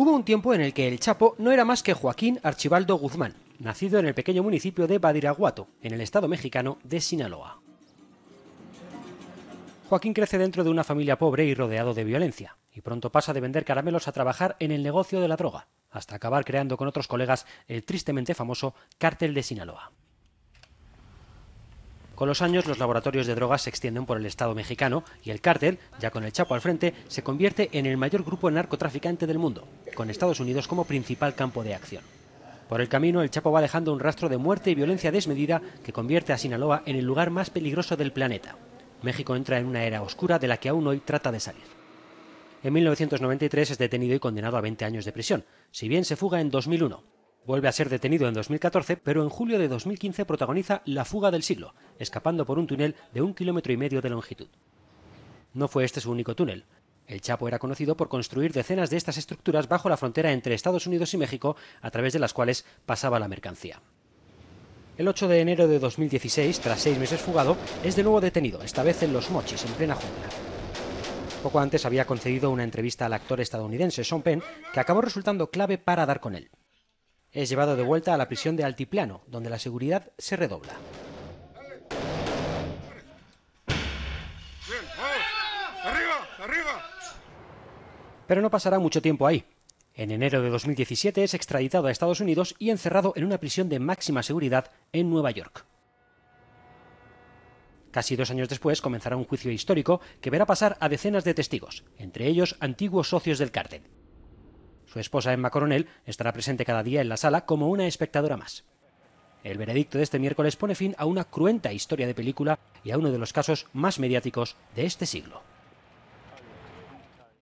Hubo un tiempo en el que el Chapo no era más que Joaquín Archibaldo Guzmán, nacido en el pequeño municipio de Badiraguato, en el estado mexicano de Sinaloa. Joaquín crece dentro de una familia pobre y rodeado de violencia, y pronto pasa de vender caramelos a trabajar en el negocio de la droga, hasta acabar creando con otros colegas el tristemente famoso Cártel de Sinaloa. Con los años, los laboratorios de drogas se extienden por el Estado mexicano y el cártel, ya con el Chapo al frente, se convierte en el mayor grupo narcotraficante del mundo, con Estados Unidos como principal campo de acción. Por el camino, el Chapo va dejando un rastro de muerte y violencia desmedida que convierte a Sinaloa en el lugar más peligroso del planeta. México entra en una era oscura de la que aún hoy trata de salir. En 1993 es detenido y condenado a 20 años de prisión, si bien se fuga en 2001. Vuelve a ser detenido en 2014, pero en julio de 2015 protagoniza La fuga del siglo, escapando por un túnel de un kilómetro y medio de longitud. No fue este su único túnel. El Chapo era conocido por construir decenas de estas estructuras bajo la frontera entre Estados Unidos y México, a través de las cuales pasaba la mercancía. El 8 de enero de 2016, tras seis meses fugado, es de nuevo detenido, esta vez en Los Mochis, en plena jungla. Poco antes había concedido una entrevista al actor estadounidense Sean Penn, que acabó resultando clave para dar con él. Es llevado de vuelta a la prisión de Altiplano, donde la seguridad se redobla. Pero no pasará mucho tiempo ahí. En enero de 2017 es extraditado a Estados Unidos y encerrado en una prisión de máxima seguridad en Nueva York. Casi dos años después comenzará un juicio histórico que verá pasar a decenas de testigos, entre ellos antiguos socios del cártel esposa Emma Coronel estará presente cada día en la sala como una espectadora más. El veredicto de este miércoles pone fin a una cruenta historia de película y a uno de los casos más mediáticos de este siglo.